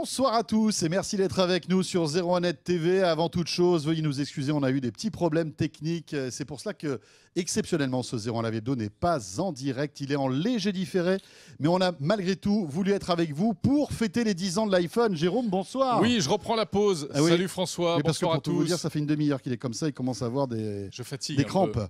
Bonsoir à tous et merci d'être avec nous sur 01net TV. Avant toute chose, veuillez nous excuser, on a eu des petits problèmes techniques. Euh, c'est pour cela que, exceptionnellement, ce 01 la de n'est pas en direct. Il est en léger différé, mais on a malgré tout voulu être avec vous pour fêter les 10 ans de l'iPhone. Jérôme, bonsoir. Oui, je reprends la pause. Ah Salut François. bonsoir parce que pour à tous. ça fait une demi-heure qu'il est comme ça, il commence à avoir des, je fatigue des crampes.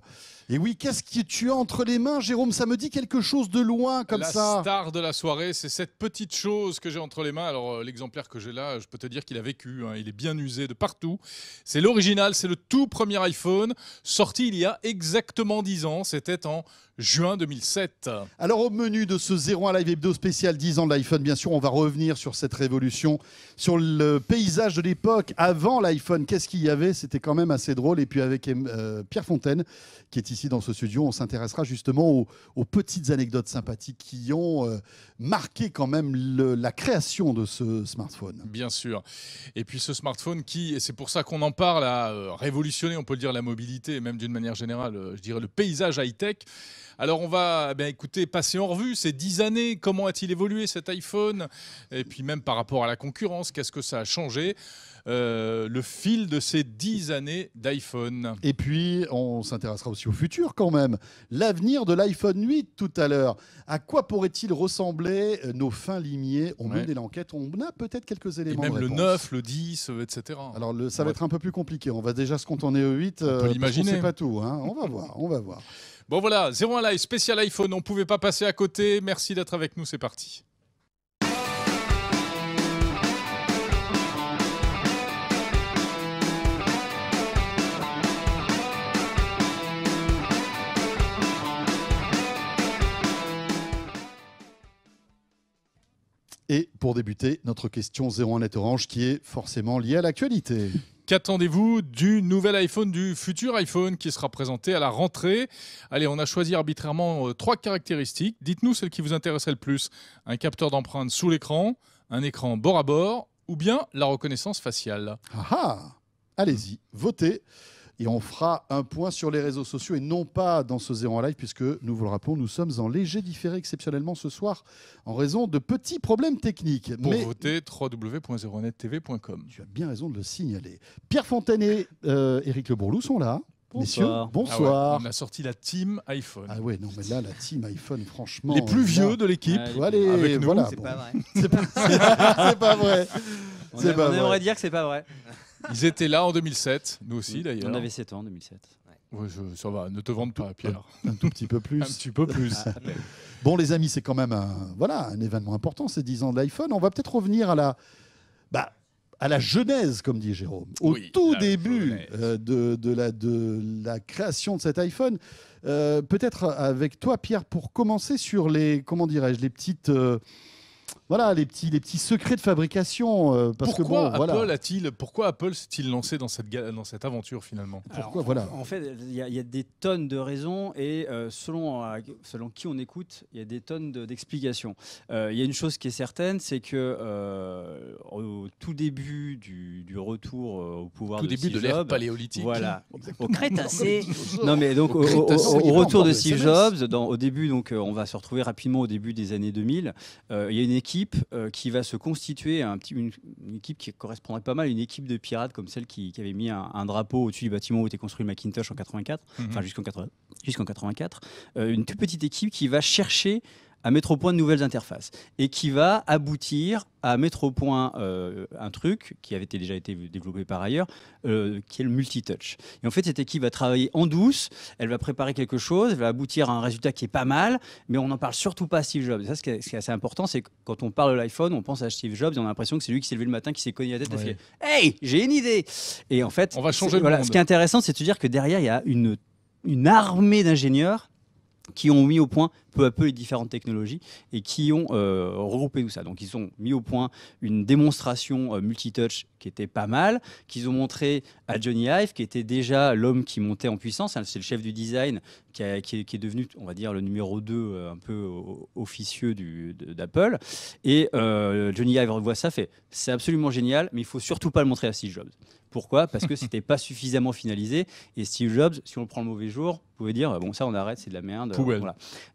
Et oui, qu'est-ce que tu as entre les mains, Jérôme Ça me dit quelque chose de loin comme ça. La star de la soirée, c'est cette petite chose que j'ai entre les mains. Alors, euh, l'exemplaire que j'ai là, je peux te dire qu'il a vécu. Hein. Il est bien usé de partout. C'est l'original, c'est le tout premier iPhone, sorti il y a exactement 10 ans. C'était en juin 2007. Alors au menu de ce 01 Live Hebdo spécial 10 ans de l'iPhone, bien sûr, on va revenir sur cette révolution, sur le paysage de l'époque avant l'iPhone. Qu'est-ce qu'il y avait C'était quand même assez drôle. Et puis avec euh, Pierre Fontaine, qui est ici ici dans ce studio, on s'intéressera justement aux, petites anecdotes sympathiques qui ont euh, marqué quand même la création de ce smartphone. Bien sûr. Et puis ce smartphone qui, et c'est pour ça qu'on en parle, a euh, révolutionné, on peut le dire, la mobilité même d'une manière générale, euh, je dirais, le paysage high-tech. Alors on va eh écouter passer en revue ces dix années, comment a-t-il évolué cet iPhone Et puis même par rapport à la concurrence, qu'est-ce que ça a changé euh, le fil de ces dix années d'iPhone. Et puis, on s'intéressera aussi au futur quand même. L'avenir de l'iPhone 8 tout à l'heure. À quoi pourrait-il ressembler nos fins limiers On met des l'enquête, on a peut-être quelques éléments. Euh, et même le 9, le 10, etc. Alors, ça va être un peu plus compliqué. On va déjà se contenter au 8. On euh, pas tout. Hein. On va voir, on va voir. Bon voilà, 01 Live, spécial iPhone, on ne pouvait pas passer à côté. Merci d'être avec nous, c'est parti. Et pour débuter, notre question 01 Net orange qui est forcément liée à l'actualité. Qu'attendez-vous du nouvel iPhone, du futur iPhone qui sera présenté à la rentrée Allez, on a choisi arbitrairement euh, trois caractéristiques. Dites-nous celle qui vous intéressait le plus. Un capteur d'empreinte sous l'écran, un écran bord à bord ou bien la reconnaissance faciale. Ah, ah Allez-y, votez et on fera un point sur les réseaux sociaux et non pas dans ce zéro en live, puisque nous vous le rappelons, nous sommes en léger différé exceptionnellement ce soir en raison de petits problèmes techniques. Pour Mais... voter, www.zeronettv.com. Tu as bien raison de le signaler. Pierre Fontaine et euh, Éric Le Bourlou sont là. Messieurs, ah bonsoir. Ah on a sorti la team iPhone. Ah ouais, non, mais là, la team iPhone, franchement. Les plus vieux de l'équipe. Allez, avec nous. Voilà, c'est pas vrai. C'est pas, vrai. On, aimerait dire que c'est pas vrai. Ils étaient là en 2007, nous aussi d'ailleurs. On avait 7 ans en 2007. je, ça va, ne te vende pas, Pierre. Un, tout petit peu plus. un petit peu plus. Ah, bon, les amis, c'est quand même un, voilà, un événement important, ces 10 ans de l'iPhone. On va peut-être revenir à la, bah, à la genèse, comme dit Jérôme, au tout début euh, de, la, création de cet iPhone. Euh, peut-être avec toi, Pierre, pour commencer sur les, comment dirais-je, les petites... Euh, voilà les petits, les petits secrets de fabrication. Euh, parce pourquoi que bon, Apple t il pourquoi Apple s'est-il lancé dans cette dans cette aventure finalement Pourquoi En fait, il y, a des tonnes de raisons et euh, selon euh, selon qui on écoute, il y a des tonnes d'explications. il y a une chose qui est certaine, c'est que au tout début du, retour au pouvoir, de début Steve de l'ère paléolithique, voilà, au Crétacé. non mais donc au, retour de Steve Jobs, au début donc on va se retrouver rapidement au début des années 2000. il y a une équipe euh, qui va se constituer, un petit, une, équipe qui correspondrait pas mal à une équipe de pirates comme celle qui, avait mis un, drapeau au-dessus du bâtiment où était construit Macintosh en 84, mhm. enfin jusqu'en 84. Euh, une toute petite équipe qui va chercher à mettre au point de nouvelles interfaces et qui va aboutir à mettre au point euh, un truc qui avait déjà été développé par ailleurs, euh, qui est le multitouch. Et en fait, cette équipe va travailler en douce, elle va préparer quelque chose, elle va aboutir à un résultat qui est pas mal, mais on n'en parle surtout pas à Steve Jobs. Et ça, ce qui est assez important, c'est que quand on parle de l'iPhone, on pense à Steve Jobs et on a l'impression que c'est lui qui s'est levé le matin, qui s'est cogné la tête ouais. et fait Hey, j'ai une idée Et en fait, on va changer voilà, ce qui est intéressant, c'est de se dire que derrière, il y a une une armée d'ingénieurs qui ont mis au point peu à peu les différentes technologies et qui ont euh, regroupé tout ça. Donc ils ont mis au point une démonstration euh, multitouch qui était pas mal, qu'ils ont montré à Johnny Ive, qui était déjà l'homme qui montait en puissance, hein, c'est le chef du design qui, est, devenu, on va dire, le numéro 2 euh, un peu officieux d'Apple. Et Johnny Ive revoit ça, fait c'est absolument génial, mais il faut surtout pas le montrer à Steve Jobs. Pourquoi Parce que c'était pas suffisamment finalisé. Et Steve Jobs, si on le prend le mauvais jour, pouvait dire bah bon ça on arrête, c'est de la merde.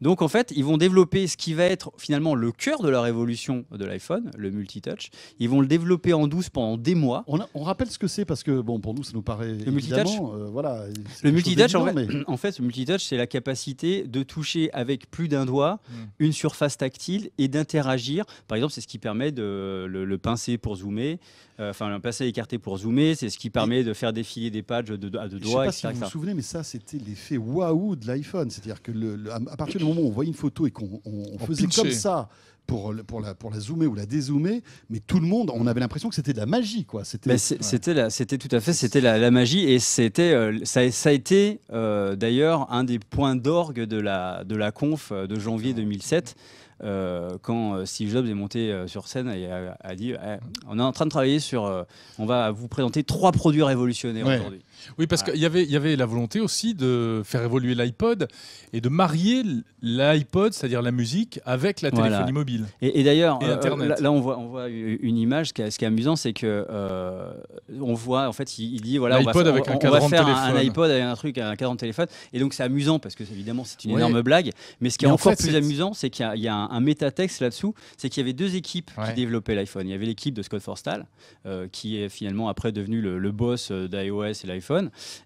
Donc en fait, ils vont développer ce qui va être finalement le cœur de la révolution de l'iPhone, le multitouch. Ils vont le développer en douce pendant des mois. On, on rappelle ce que c'est parce que bon pour nous ça nous paraît le euh, voilà. Le multitouch en, en, fait, le multitouch c'est la capacité de toucher avec plus d'un doigt hmm. une surface tactile et d'interagir. Par exemple, c'est ce qui permet de le, pincer pour zoomer, euh, enfin un le pincer écarté pour zoomer c'est ce qui permet de faire défiler des pages de, de, à deux doigts. Je sais pas si vous vous souvenez, mais ça, c'était l'effet waouh de l'iPhone. C'est-à-dire que le, à partir du moment où on voyait une photo et qu'on faisait comme ça pour, pour, la, pour la zoomer ou la dézoomer, mais tout le monde, on avait l'impression que c'était de la magie, quoi. C'était, c'était, c'était tout à fait, c'était la, magie et c'était, euh, ça, ça, a été euh, d'ailleurs un des points d'orgue de la, de la conf euh, de janvier 2007. Ah, euh, quand euh, Steve Jobs est monté euh, sur scène et a, dit eh, on est en train de travailler sur, on va vous présenter trois produits révolutionnaires aujourd'hui. Oui, parce qu'il y avait, y avait la volonté aussi de faire évoluer l'iPod et de marier l'iPod, c'est-à-dire la musique, avec la téléphonie mobile. Et, d'ailleurs, euh, là, on, voit, on voit une image. Ce qui est, amusant, c'est qu'on euh, voit, en fait, il, dit voilà, on va, faire, avec un un, iPod avec un truc, un cadran de téléphone. Et donc, c'est amusant parce que, évidemment, c'est une énorme blague. Mais ce qui est encore plus amusant, c'est qu'il y, a, un, méta texte là-dessous c'est qu'il y avait deux équipes qui développaient l'iPhone. Il y avait l'équipe de Scott Forstall, euh, qui est finalement après devenu le boss d'iOS et l'iPhone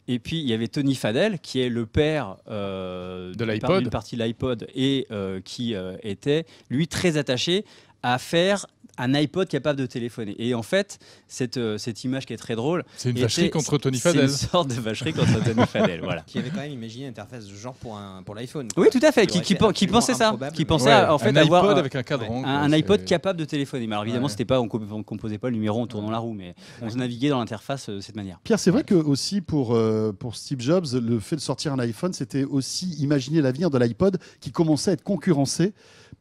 et puis, il y avait Tony Fadel, qui est le père euh, de l'iPod, partie de l'iPod, et euh, qui euh, était, lui, très attaché à faire un iPod capable de téléphoner. Et en fait, cette, euh, cette image qui est très drôle. C'est une vacherie contre Tony Fadell. une sorte de vacherie contre Tony Fadell, voilà. Qui avait quand même imaginé une interface de genre pour, pour l'iPhone. Oui, tout à fait. Qui, pensait ça Qui pensait en fait un iPod avec un cadran. Un, iPod capable de téléphoner. Mais alors évidemment, c'était pas on, ne composait pas le numéro en tournant la roue, mais on naviguait dans l'interface euh, de cette manière. Pierre, c'est vrai que aussi pour euh, pour Steve Jobs, le fait de sortir un iPhone, c'était aussi imaginer l'avenir de l'iPod qui commençait à être concurrencé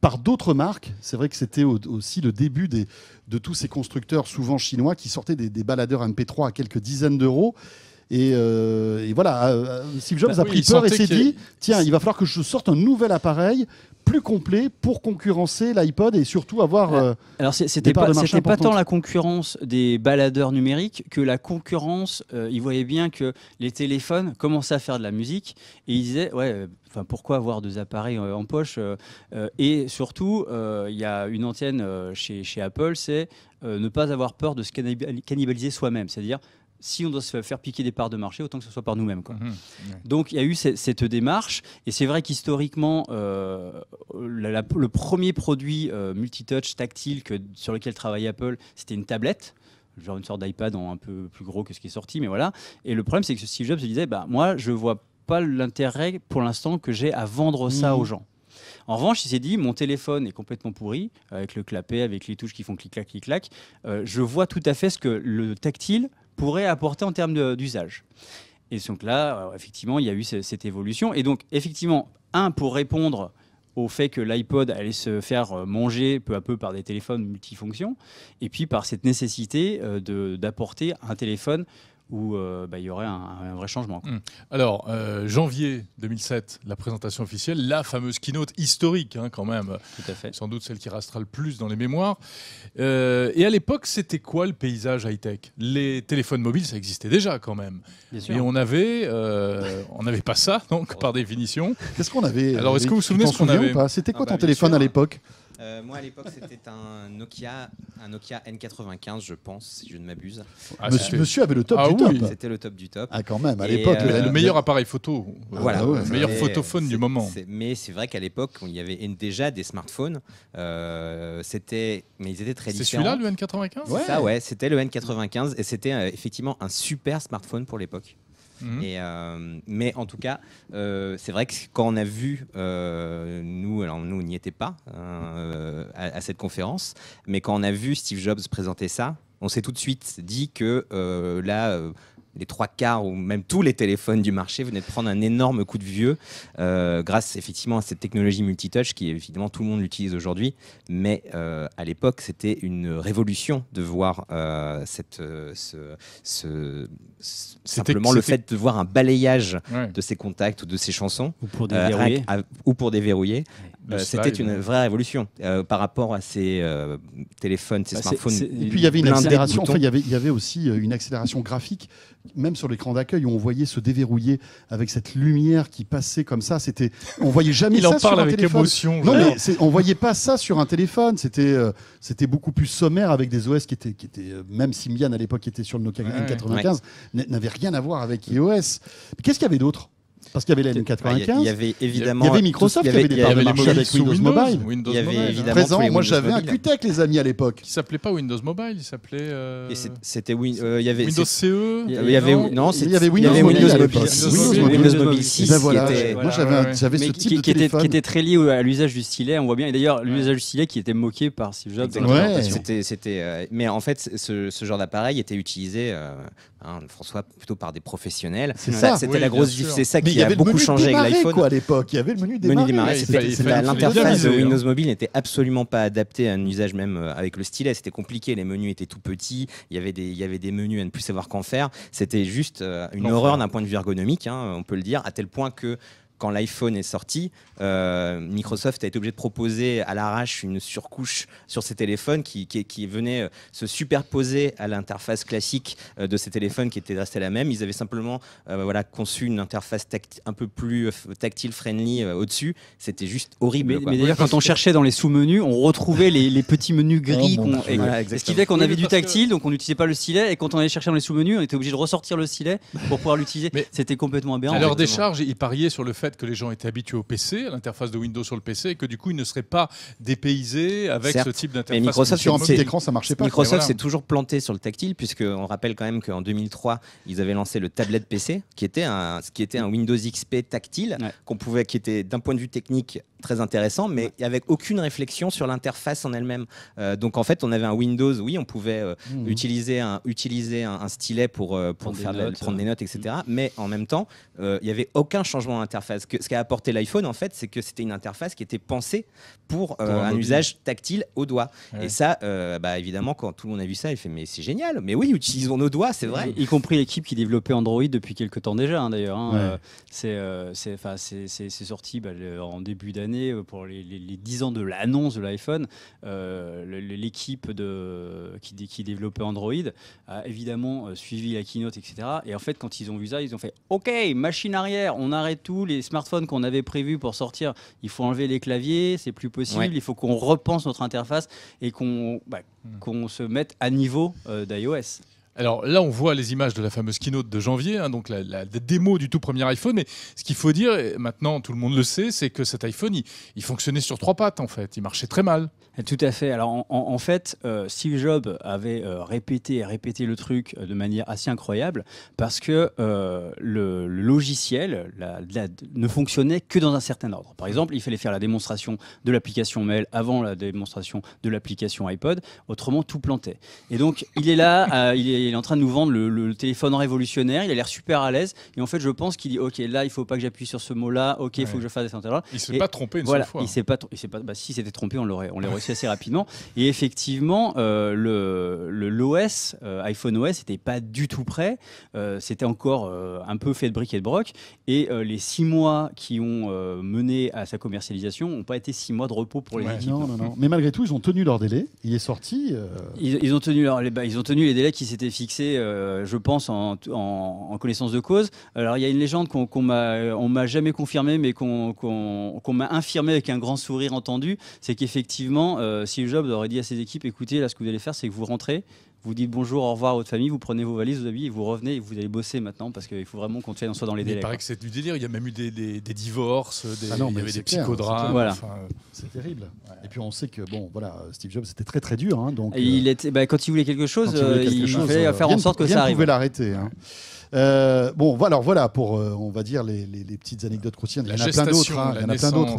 par d'autres marques. C'est vrai que c'était aussi le début de tous ces constructeurs, souvent chinois, qui sortaient des, des baladeurs MP3 à quelques dizaines d'euros euh, et, voilà, euh, euh, Steve Jobs bah a pris peur et s'est dit tiens, il va falloir que je sorte un nouvel appareil plus complet pour concurrencer l'iPod et surtout avoir. Ah, alors, c'était pas, pas tant la concurrence des baladeurs numériques que la concurrence. il ils voyaient bien que les téléphones commençaient à faire de la musique et ils disaient Ouais, enfin, pourquoi avoir deux appareils en poche Et surtout, il y a une antenne chez, chez Apple c'est ne pas avoir peur de se cannibaliser soi-même. C'est-à-dire, si on doit se faire piquer des parts de marché, autant que ce soit par nous-mêmes. Quoi. Mhm, Donc il y a eu cette, démarche, et c'est vrai qu'historiquement, euh, le premier produit multi euh, multitouch tactile que, sur lequel travaillait Apple, c'était une tablette genre une sorte d'iPad un peu plus gros que ce qui est sorti, mais voilà. Et le problème, c'est que Steve Jobs se disait, bah, moi, je vois pas l'intérêt pour l'instant que j'ai à vendre ça mhm. aux gens. En revanche, il s'est dit, mon téléphone est complètement pourri, avec le clapet, avec les touches qui font clic-clac, clic-clac. Euh, je vois tout à fait ce que le tactile pourrait apporter en termes d'usage. Et donc là, euh, effectivement, il y a eu cette évolution. Et donc, effectivement, un, pour répondre au fait que l'iPod allait se faire euh, manger peu à peu par des téléphones multifonctions, et puis par cette nécessité euh, d'apporter un téléphone où euh, bah, il y aurait un, vrai changement. Mm. Alors, euh, janvier 2007, la présentation officielle, la fameuse keynote historique hein, quand même. Tout à fait. Sans doute celle qui restera le plus dans les mémoires. Euh, et à l'époque, c'était quoi le paysage high-tech Les téléphones mobiles, ça existait déjà quand même. Bien sûr. Mais on avait, on n'avait pas ça, donc par définition. Qu'est-ce qu'on avait Alors, est-ce que vous vous souvenez ce qu'on avait C'était quoi ah ton bah, téléphone à l'époque euh, moi, à l'époque, c'était un Nokia, un Nokia N95, je pense, si je ne m'abuse. Ah, monsieur, avait le top ah du top. C'était le top du top. Ah, quand même, à l'époque. Euh, le meilleur appareil photo. le ah meilleur photophone du moment. Mais c'est vrai qu'à l'époque, il y avait déjà des smartphones. Euh, c'était, mais ils étaient très différents. C'est celui-là, le N95 ouais. ouais, c'était le N95 et c'était effectivement un super smartphone pour l'époque. Mhm. Euh, mais en tout cas, euh, c'est vrai que quand on a vu, euh, nous, alors nous, n'y était pas hein, à, à, cette conférence, mais quand on a vu Steve Jobs présenter ça, on s'est tout de suite dit que là les trois quarts ou même tous les téléphones du marché venaient de prendre un énorme coup de vieux euh, grâce effectivement à cette technologie multitouch qui évidemment tout le monde l'utilise aujourd'hui, mais euh, à l'époque c'était une révolution de voir euh, ce, simplement le fait de voir un balayage de ses contacts ou de ses chansons ou pour déverrouiller, c'était une vraie révolution par rapport à ces téléphones, ces bah, smartphones. Et puis il y avait une il y avait aussi une accélération graphique même sur l'écran d'accueil, où on voyait se déverrouiller avec cette lumière qui passait comme ça. C'était, on voyait jamais ça sur un téléphone. Émotion, non, on voyait pas ça sur un téléphone. C'était, euh, c'était beaucoup plus sommaire avec des OS qui étaient, qui étaient euh, même Symbian à l'époque était sur le Nokia N95 n'avait rien à voir avec iOS. Qu'est-ce qu'il y avait d'autre parce qu'il y avait la N95. Bah, il y avait évidemment. Il y avait Microsoft qui avait des parts de marché avec Windows Mobile. y avait Présent. Moi, j'avais un QTEC, les amis, à l'époque. Il s'appelait pas Windows Mobile, il s'appelait. Euh, c'était euh, Windows CE. E, il y avait non, il y avait Windows Windows Mobile 6. Ben Moi, j'avais ce type de qui était très lié à l'usage du stylet. On voit bien. Et d'ailleurs, l'usage du stylet qui était moqué par Steve Jobs. C'était. Euh, mais en fait, ce genre d'appareil était utilisé, hein, François, plutôt par des professionnels. Bah, c'était la grosse. C'est ça qui beaucoup changé avec l'iPhone. à l'époque, il y avait le menu L'interface de Windows Mobile n'était absolument pas adaptée à un usage même euh, avec le stylet. C'était compliqué, les menus étaient tout petits, il y avait des, menus à ne plus savoir qu'en faire. C'était juste euh, une horreur d'un point de vue ergonomique, hein, on peut le dire, à tel point que quand l'iPhone est sorti, euh, Microsoft a été obligé de proposer à l'arrache une surcouche sur ces téléphones qui, qui, venait euh, se superposer à l'interface classique euh, de ces téléphones qui était restée la même. Ils avaient simplement bah voilà, conçu une interface un peu plus tactile, friendly au-dessus. C'était juste horrible. Mais, d'ailleurs, quand on cherchait dans les sous-menus, on retrouvait les, petits menus gris. Oh, ce qui fait qu'on avait du tactile, donc on n'utilisait pas le stylet. Et quand on allait chercher dans les sous-menus, on était obligé de ressortir le stylet pour pouvoir l'utiliser. C'était complètement aberrant. À leur décharge, ils pariaient sur le fait que les gens étaient habitués au PC, à l'interface de Windows sur le PC, et que du coup, ils ne seraient pas dépaysés avec ce type d'interface. Mais Microsoft, sur un petit écran, ça marchait pas. Microsoft s'est toujours planté sur le tactile, puisqu'on rappelle quand même qu'en 2003, ils avaient lancé le tablet PC, qui était un, qui était un Windows XP tactile, qu'on pouvait, qui était d'un point de vue technique très intéressant, mais avec aucune réflexion sur l'interface en elle-même. Euh, donc en fait, on avait un Windows, oui, on pouvait euh, mmh. utiliser, un, utiliser un, stylet pour, euh, prendre, des notes, etc. Mmh. Mais en même temps, il n'y avait aucun changement d'interface ce qu'a ce apporté l'iPhone, en fait, c'est que c'était une interface qui était pensée pour euh, un, usage tactile au doigt. Et ça, euh, bah, évidemment, quand tout le monde a vu ça, il fait Mais c'est génial Mais oui, utilisons nos doigts, c'est vrai. Y compris l'équipe qui développait Android depuis quelques temps déjà, hein, d'ailleurs. Hein. Euh, c'est, c'est sorti bah, en début d'année pour les, les, 10 ans de l'annonce de l'iPhone. l'équipe qui, qui développait Android a évidemment suivi la keynote, etc. Et en fait, quand ils ont vu ça, ils ont fait OK, machine arrière, on arrête tout, les, smartphone qu'on avait prévu pour sortir, il faut enlever les claviers, c'est plus possible, il faut qu'on repense notre interface et qu'on bah, hmm. se mette à niveau euh, d'iOS. Alors là, on voit les images de la fameuse keynote de janvier, hein, donc la, démo du tout premier iPhone. Mais ce qu'il faut dire, et maintenant tout le monde le sait, c'est que cet iPhone, il, fonctionnait sur trois pattes en fait. Il marchait très mal. Tout à fait. Alors en, fait, euh, Steve Jobs avait euh, répété et répété le truc euh, de manière assez incroyable parce que le, logiciel ne fonctionnait que dans un certain ordre. Par exemple, il fallait faire la démonstration de l'application mail avant la démonstration de l'application iPod. Autrement, tout plantait. Et donc, il est là, il est il est en train de nous vendre le, téléphone révolutionnaire, il a l'air super à l'aise, et en fait, je pense qu'il dit, ok, là, il faut pas que j'appuie sur ce mot-là, ok, il faut que je fasse etc. Il s'est pas trompé une seule fois. Il s'est pas, il pas, bah, si s'était trompé, on l'aurait, on l'aurait reçu assez rapidement. Et effectivement, euh, le, l'OS, euh, iPhone OS, n'était pas du tout prêt. Euh, c'était encore un peu fait de briques et de broc, et les six mois qui ont mené à sa commercialisation n'ont pas été six mois de repos pour les ouais, équipes. Non, non, non. Mais malgré tout, ils ont tenu leur délai. Il est sorti. Ils, ont tenu leur, bah, ils ont tenu les délais qui s'étaient fixé, euh, je pense, en, connaissance de cause. Alors, il y a une légende qu'on ne m'a jamais confirmée, mais qu'on m'a infirmée avec un grand sourire entendu. C'est qu'effectivement, euh, si le Jobs aurait dit à ses équipes écoutez, là, ce que vous allez faire, c'est que vous rentrez, vous dites bonjour, au revoir à votre famille, vous prenez vos valises, vos habits et vous revenez et vous allez bosser maintenant parce qu'il faut vraiment qu'on tienne soit dans les délais. Il paraît que c'est du délire, il y a même eu des, divorces, des, ah il y avait des psychodrames. Voilà. Euh, c'est terrible. Et puis on sait que bon, voilà, Steve Jobs c'était très très dur. Hein, donc, et il euh, était, bah, quand il voulait quelque chose, il, voulait euh, faire en sorte que ça arrive. Il pouvait l'arrêter. Hein. Euh, bon, alors voilà pour, euh, on va dire, les, petites anecdotes croustillantes. il y en a plein d'autres, hein.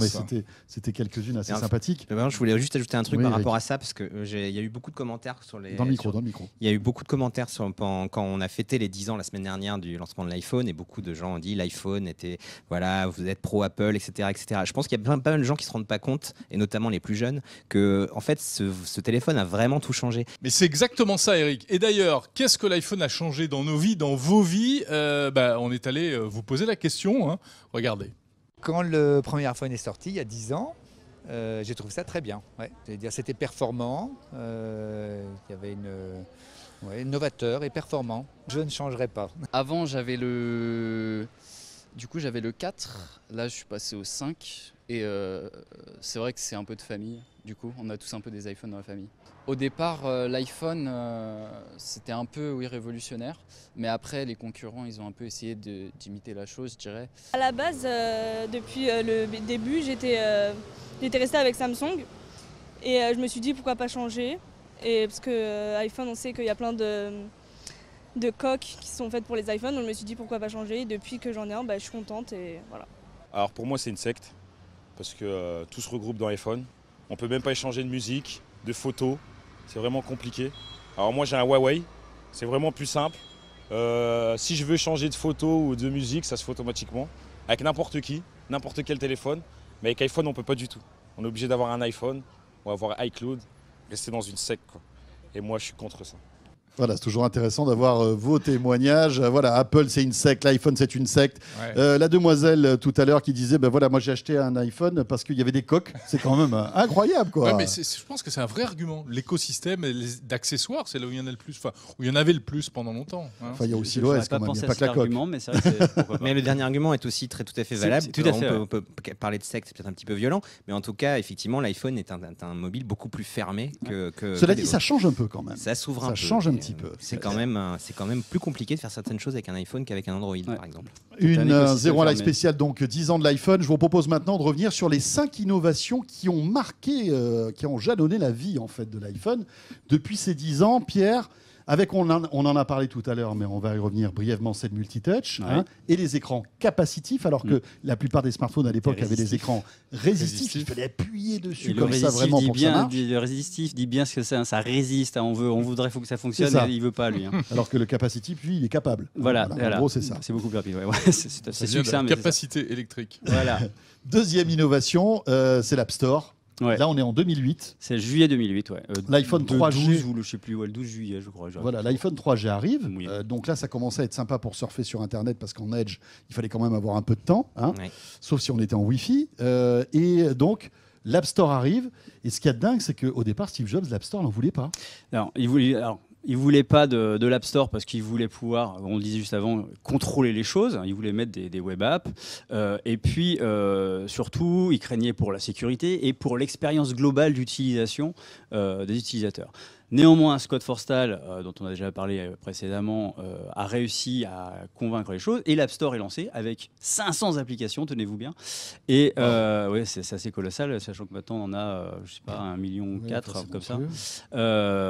mais hein. c'était, quelques-unes assez sympathiques. je voulais juste ajouter un truc par rapport à ça, parce qu'il euh, y a eu beaucoup de commentaires sur les. Dans le micro, dans le micro. Il y a eu beaucoup de commentaires sur, quand on a fêté les 10 ans la semaine dernière du lancement de l'iPhone, et beaucoup de gens ont dit l'iPhone était, voilà, vous êtes pro Apple, etc. etc. Je pense qu'il y a plein, pas mal de gens qui se rendent pas compte, et notamment les plus jeunes, que, en fait, ce, ce téléphone a vraiment tout changé. Mais c'est exactement ça, Eric. Et d'ailleurs, qu'est-ce que l'iPhone a changé dans nos vies, dans vos vies euh, bah, on est allé euh, vous poser la question. Hein. Regardez. Quand le premier iPhone est sorti, il y a 10 ans, euh, j'ai trouvé ça très bien. Ouais. C'était performant, il y avait une, novateur et performant. Je ne changerai pas. Avant, j'avais le du coup, j'avais le 4, là je suis passé au 5, et euh, c'est vrai que c'est un peu de famille, du coup, on a tous un peu des iPhones dans la famille. Au départ, euh, l'iPhone, euh, c'était un peu, révolutionnaire, mais après, les concurrents, ils ont un peu essayé d'imiter la chose, je dirais. À la base, depuis le début, j'étais resté avec Samsung, et je me suis dit pourquoi pas changer, et parce que iPhone, on sait qu'il y a plein de de coques qui sont faites pour les iPhones. on je me suis dit pourquoi pas changer. depuis que j'en ai un, bah, je suis contente et voilà. Alors pour moi c'est une secte parce que euh, tout se regroupe dans iPhone. On peut même pas échanger de musique, de photos. C'est vraiment compliqué. Alors moi j'ai un Huawei. C'est vraiment plus simple. Euh, si je veux changer de photo ou de musique, ça se fait automatiquement avec n'importe qui, n'importe quel téléphone. Mais avec iPhone on peut pas du tout. On est obligé d'avoir un iPhone ou avoir iCloud. Rester dans une secte Et moi je suis contre ça. Voilà, c'est toujours intéressant d'avoir euh, vos témoignages. Euh, voilà, Apple c'est une secte, l'iPhone c'est une secte. Euh, la demoiselle tout à l'heure qui disait, ben voilà, moi j'ai acheté un iPhone parce qu'il y avait des coques. C'est quand même incroyable, quoi. mais je pense que c'est un vrai argument. L'écosystème d'accessoires, c'est là où il y en a le plus, où il y en avait le plus pendant longtemps. Hein. Enfin, il y a aussi l'OS quand même, il n'y a pas que la coque. Mais, vrai mais, le dernier argument est aussi très tout à fait valable. on, peut, parler de secte, c'est peut-être un petit peu violent, mais en tout cas, effectivement, l'iPhone est un, mobile beaucoup plus fermé que. Cela dit, ça change un peu quand même. Ça s'ouvre un ça Change un petit c'est quand, même, quand même plus compliqué de faire certaines choses avec un iPhone qu'avec un Android, par exemple. Une euh, zéro 0 à spéciale, donc 10 euh, ans de l'iPhone. Je vous propose maintenant de revenir sur les 5 innovations qui ont marqué, euh, qui ont jalonné la vie en fait de l'iPhone depuis ces 10 ans. Pierre, avec, on en, on en, a parlé tout à l'heure, mais on va y revenir brièvement, cette multitouch. Hein, et les écrans capacitifs, alors que mm. la plupart des smartphones à l'époque avaient des écrans résistifs. Il fallait appuyer dessus comme ça vraiment pour bien, que le résistif dit bien ce que c'est. ça résiste. Hein, on, veut, on voudrait faut que ça fonctionne, Et il veut pas, lui. Hein. Alors que le capacitif, lui, il est capable. Voilà. En gros, c'est ça. C'est beaucoup plus rapide. Ouais, ouais, c'est succinct. Capacité électrique. Voilà. Deuxième innovation, euh, c'est l'App Store. Là, on est en 2008. C'est juillet 2008, ouais. Euh, L'iPhone 3G. le, sais plus, ouais, le 12 juillet, je crois. Voilà, l'iPhone 3G arrive. Euh, donc là, ça commençait à être sympa pour surfer sur Internet parce qu'en Edge, il fallait quand même avoir un peu de temps, hein. sauf si on était en Wi-Fi. Euh, et donc. L'App Store arrive, et ce qu'il y a de dingue, c'est qu'au départ, Steve Jobs, l'App Store n'en voulait pas. Alors, il voulait, alors, ils voulait pas de, l'App Store parce qu'ils voulaient pouvoir, on le disait juste avant, contrôler les choses. Hein. Ils voulaient mettre des, web apps. Euh, et puis, euh, surtout, ils craignaient pour la sécurité et pour l'expérience globale d'utilisation euh, des utilisateurs. Néanmoins, Scott Forstall, euh, dont on a déjà parlé euh, précédemment, euh, a réussi à convaincre les choses et l'App Store est lancé avec 500 applications, tenez-vous bien. Et ouais, c'est assez colossal, sachant que maintenant on en a, je sais pas, un million, ou quatre, comme ça.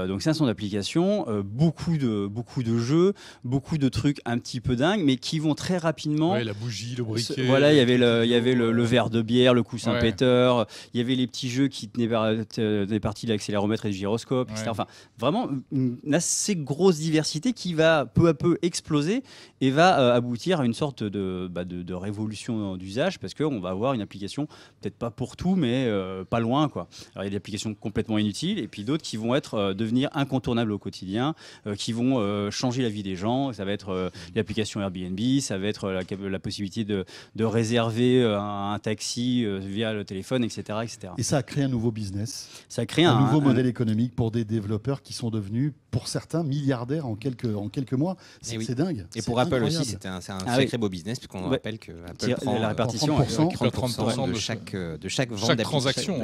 donc 500 applications, beaucoup, de, beaucoup de jeux, beaucoup de trucs un petit peu dingues, mais qui vont très rapidement. Ouais, la bougie, le briquet. Voilà, il y avait, le, il y avait le, verre de bière, le coussin ouais. péteur, il y avait les petits jeux qui tenaient des parties de l'accéléromètre et du gyroscope, etc. Enfin, vraiment une assez grosse diversité qui va peu à peu exploser et va euh, aboutir à une sorte de, bah, de, révolution d'usage parce qu'on va avoir une application, peut-être pas pour tout, mais euh, pas loin. Quoi. Alors, il y a des applications complètement inutiles et puis d'autres qui vont être, euh, devenir incontournables au quotidien, qui vont changer la vie des gens. Ça va être l'application Airbnb, ça va être la, possibilité de, de réserver un, taxi via le téléphone, etc., etc. Et ça a créé un nouveau business. Ça a un, nouveau modèle économique pour des développeurs qui sont devenus, pour certains, milliardaires en quelques, en quelques mois. Eh c'est dingue. Et pour Apple aussi, c'est un, ah un sacré beau business, puisqu'on rappelle que Apple prend la répartition 30%, euh, de, chaque, de euh, chaque vente de chaque transaction.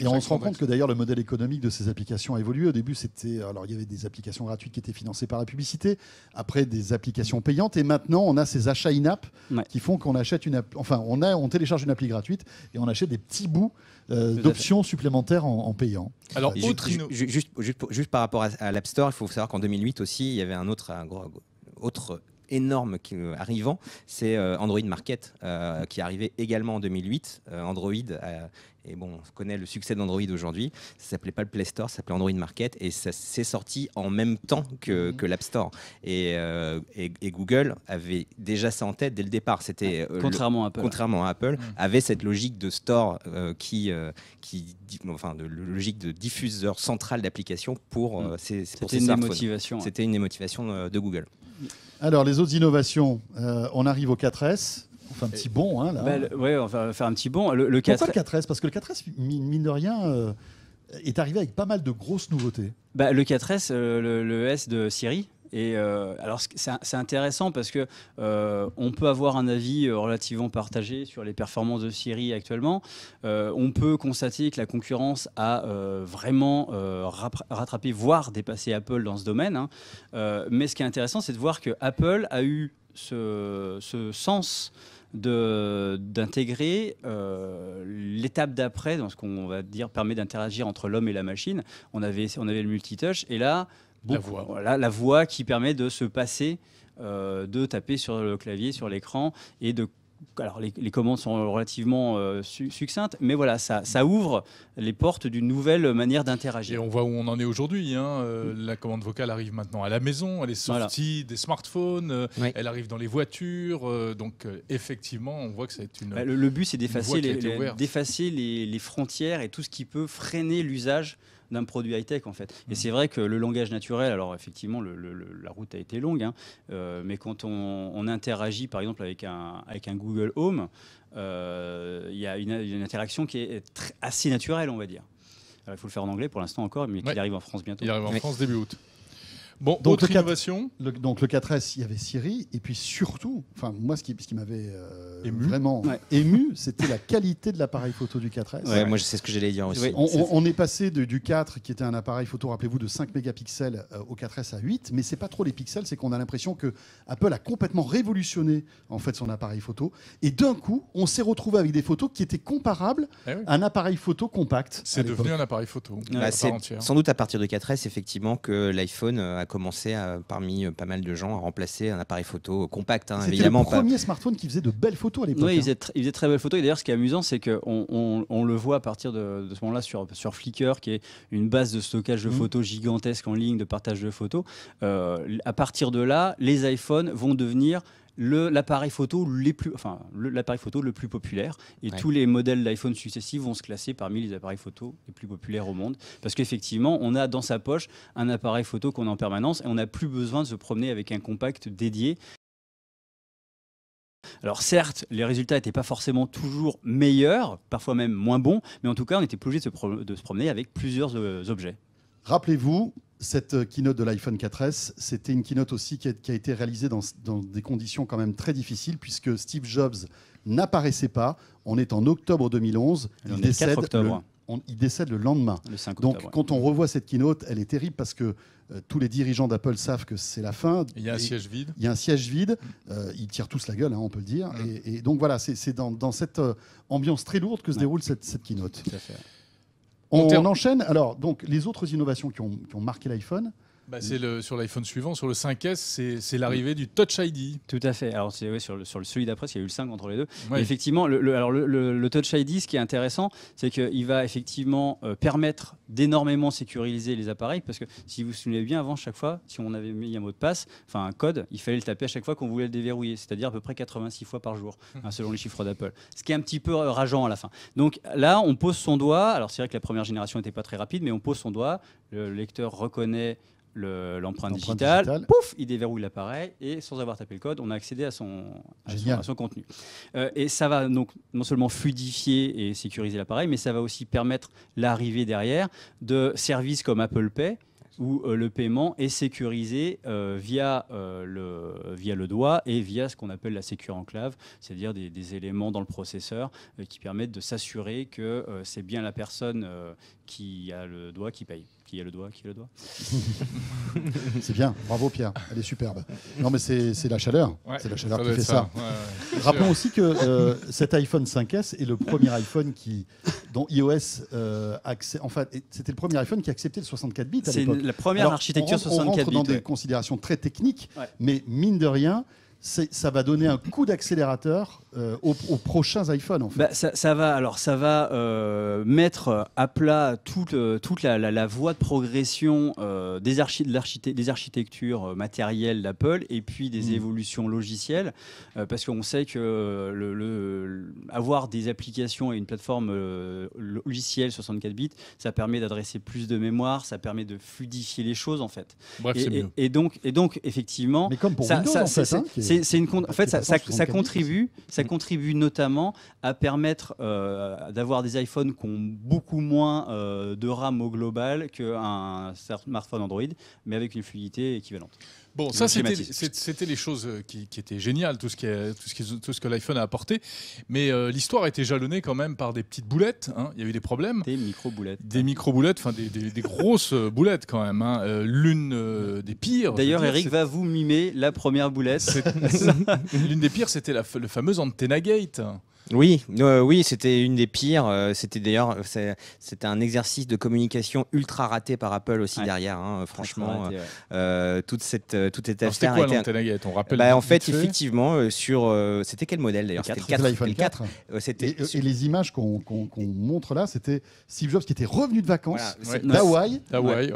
Et on se rend compte que d'ailleurs, le modèle économique de ces applications a évolué. Au début, c'était, alors il y avait des applications gratuites qui étaient financées par la publicité, après des applications payantes, et maintenant, on a ces achats in-app qui font qu'on achète une enfin, on, a, on télécharge une appli gratuite et on achète des petits bouts euh, d'options supplémentaires en, payant. Alors, autre... juste, juste, juste par rapport à, l'App Store, il faut savoir qu'en 2008 aussi, il y avait un autre, autre énorme qui, euh, arrivant, c'est euh, Android Market, euh, qui est arrivé également en 2008. Android et bon, on connaît le succès d'Android aujourd'hui. Ça s'appelait pas le Play Store, ça s'appelait Android Market et ça s'est sorti en même temps que, l'App Store. Et, Google avait déjà ça en tête dès le départ. C'était contrairement, à Apple, contrairement à Apple, mm. avait cette logique de store qui, enfin, de logique de diffuseur central d'applications pour mm. ces, pour C'était une motivation. C'était une motivation de Google. Alors, les autres innovations, euh, on arrive au 4S. On fait un petit bond, hein, là. Ben, oui, on va faire un petit bond. Le, 4... Pourquoi le 4S Parce que le 4S, mine de rien, euh, est arrivé avec pas mal de grosses nouveautés. Bah, le 4S, euh, le, S de Siri, euh, alors c'est intéressant parce que euh, on peut avoir un avis euh, relativement partagé sur les performances de Siri actuellement. on peut constater que la concurrence a vraiment rattrapé, voire dépassé Apple dans ce domaine. Hein. mais ce qui est intéressant, c'est de voir que Apple a eu ce, sens d'intégrer l'étape d'après dans ce qu'on va dire permet d'interagir entre l'homme et la machine. On avait, on avait le multitouch et là, la voix. Voilà, la voix qui permet de se passer, euh, de taper sur le clavier, sur l'écran et de alors les, commandes sont relativement euh, succinctes, mais voilà, ça, ouvre les portes d'une nouvelle manière d'interagir. Et on voit où on en est aujourd'hui. Hein, euh, la commande vocale arrive maintenant à la maison, elle est sortie des smartphones, elle arrive dans les voitures. donc effectivement, on voit que c'est une. Bah, le, le, but, c'est d'effacer les, frontières et tout ce qui peut freiner l'usage d'un produit high-tech, en fait. Et mmh. c'est vrai que le langage naturel, alors effectivement, la route a été longue, hein, euh, mais quand on, interagit, par exemple, avec un, Google Home, euh, il y a une, interaction qui est assez naturelle, on va dire. il faut le faire en anglais pour l'instant encore, mais il arrive en France bientôt. Il arrive en France début août. Bon, donc, autre le 4, donc le 4S, il y avait Siri. Et puis surtout, enfin moi, ce qui, qui m'avait euh, vraiment ému, c'était la qualité de l'appareil photo du 4S. Ouais, Moi, je sais ce que j'allais dire aussi. on, est, passé du 4, qui était un appareil photo, rappelez-vous, de 5 mégapixels euh, au 4S à 8. Mais c'est pas trop les pixels, c'est qu'on a l'impression que Apple a complètement révolutionné en fait son appareil photo. Et d'un coup, on s'est retrouvé avec des photos qui étaient comparables eh à un appareil photo compact. C'est devenu un appareil photo. Bah, sans doute à partir de 4S, effectivement, que l'iPhone euh, a commencé parmi euh, pas mal de gens à remplacer un appareil photo compact. Hein, C'était le premier smartphone qui faisait de belles photos à l'époque. Oui, hein. il, faisait très belles photos. Et d'ailleurs, ce qui est amusant, c'est qu'on on, le voit à partir de, ce moment-là sur, sur Flickr, qui est une base de stockage de mmh. photos gigantesque en ligne, de partage de photos. Euh, à partir de là, les iPhones vont devenir l'appareil photo photo le plus populaire. Et tous les modèles d'iPhone successifs vont se classer parmi les appareils photo les plus populaires au monde, parce qu'effectivement, on a dans sa poche un appareil photo qu'on a en permanence et on n'a plus besoin de se promener avec un compact dédié. Alors certes, les résultats n'étaient pas forcément toujours meilleurs, parfois même moins bons, mais en tout cas, on était plus obligé de se, promener avec plusieurs euh, objets. Rappelez-vous, cette euh, keynote de l'iPhone 4S, c'était une keynote aussi qui a, été réalisée dans, des conditions quand même très difficiles, puisque Steve Jobs n'apparaissait pas. On est en octobre 2011. Il, décède Le, il décède le lendemain. Le 5 Donc, quand on revoit cette keynote, elle est terrible parce que euh, tous les dirigeants d'Apple savent que c'est la fin. Il y a un siège vide. Il y a un siège vide. Euh, ils tirent tous la gueule, hein, on peut le dire. Mm. Et, donc voilà, c'est dans, cette ambiance très lourde que se déroule cette, cette keynote. Tout à fait. On, enchaîne. Alors, donc, les autres innovations qui ont marqué l'iPhone, bah, mm. c'est sur l'iPhone suivant, sur le 5S, c'est, l'arrivée du Touch ID. Tout à fait. Alors, c'est, sur, le, sur celui d'après, il y a eu le 5 entre les deux. Effectivement, le, alors Touch ID, ce qui est intéressant, c'est qu'il va effectivement euh, permettre d'énormément sécuriser les appareils. Parce que si vous vous souvenez bien, avant, chaque fois, si on avait mis un mot de passe, enfin un code, il fallait le taper à chaque fois qu'on voulait le déverrouiller, c'est-à-dire à peu près 86 fois par jour, hum. hein, selon les chiffres d'Apple. Ce qui est un petit peu euh, rageant à la fin. Donc là, on pose son doigt. Alors, c'est vrai que la première génération n'était pas très rapide, mais on pose son doigt. Le lecteur reconnaît l'empreinte le, digitale, pouf, il déverrouille l'appareil et sans avoir tapé le code, on a accédé à son, à son, contenu. Euh, et ça va donc non seulement fluidifier et sécuriser l'appareil, mais ça va aussi permettre l'arrivée derrière de services comme Apple Pay où euh, le paiement est sécurisé euh, via, le, via le doigt et via ce qu'on appelle la Secure Enclave, c'est-à-dire des, éléments dans le processeur qui permettent de s'assurer que c'est bien la personne qui a le doigt qui paye qui a le doigt, qui le c'est bien, bravo Pierre, elle est superbe. Non mais c'est la chaleur, c'est la chaleur qui fait ça. Rappelons aussi que euh, cet iPhone 5S est le premier iPhone qui, dont iOS euh, accès, enfin c'était le premier iPhone qui acceptait le 64 bits à l'époque. C'est la première architecture 64 bits. On rentre dans des considérations très techniques, mais mine de rien, ça va donner un coup d'accélérateur euh, aux, prochains iPhones. En fait. bah, ça, va, alors ça va euh, mettre à plat toute, euh, toute la, voie de progression des, de des architectures matérielles d'Apple et puis des mm. évolutions logicielles, parce qu'on sait que le, avoir des applications et une plateforme logicielle 64 bits, ça permet d'adresser plus de mémoire, ça permet de fluidifier les choses en fait. Bref, et, mieux. et, donc, et donc effectivement, Mais comme pour ça, Windows, ça, en hein, c'est une en fait ça, contribue ça contribue notamment à permettre euh, d'avoir des iPhones qui ont beaucoup moins euh, de RAM au global qu'un smartphone Android, mais avec une fluidité équivalente. Bon, ça, c'était les choses euh, qui, étaient géniales, tout ce, qui tout ce, que l'iPhone a apporté. Mais euh, l'histoire a été jalonnée quand même par des petites boulettes. Hein. Il y a eu des problèmes. Des micro-boulettes. Des micro-boulettes, enfin des, grosses euh, boulettes quand même. Hein. L'une des pires. D'ailleurs, Eric va vous mimer la première boulette. L'une des pires, c'était le fameux Antenna Gate. Oui, euh, oui, c'était une des pires. Euh, c'était d'ailleurs, c'était un exercice de communication ultra raté par Apple aussi derrière. Hein, franchement, tout euh, euh, toute cette toute cette C'était quoi était... on rappelle bah, En fait, effectivement, sur c'était quel modèle d'ailleurs C'était l'iPhone 4. C'était et, les images qu'on montre là, c'était Steve Jobs qui était revenu de vacances d'Hawaï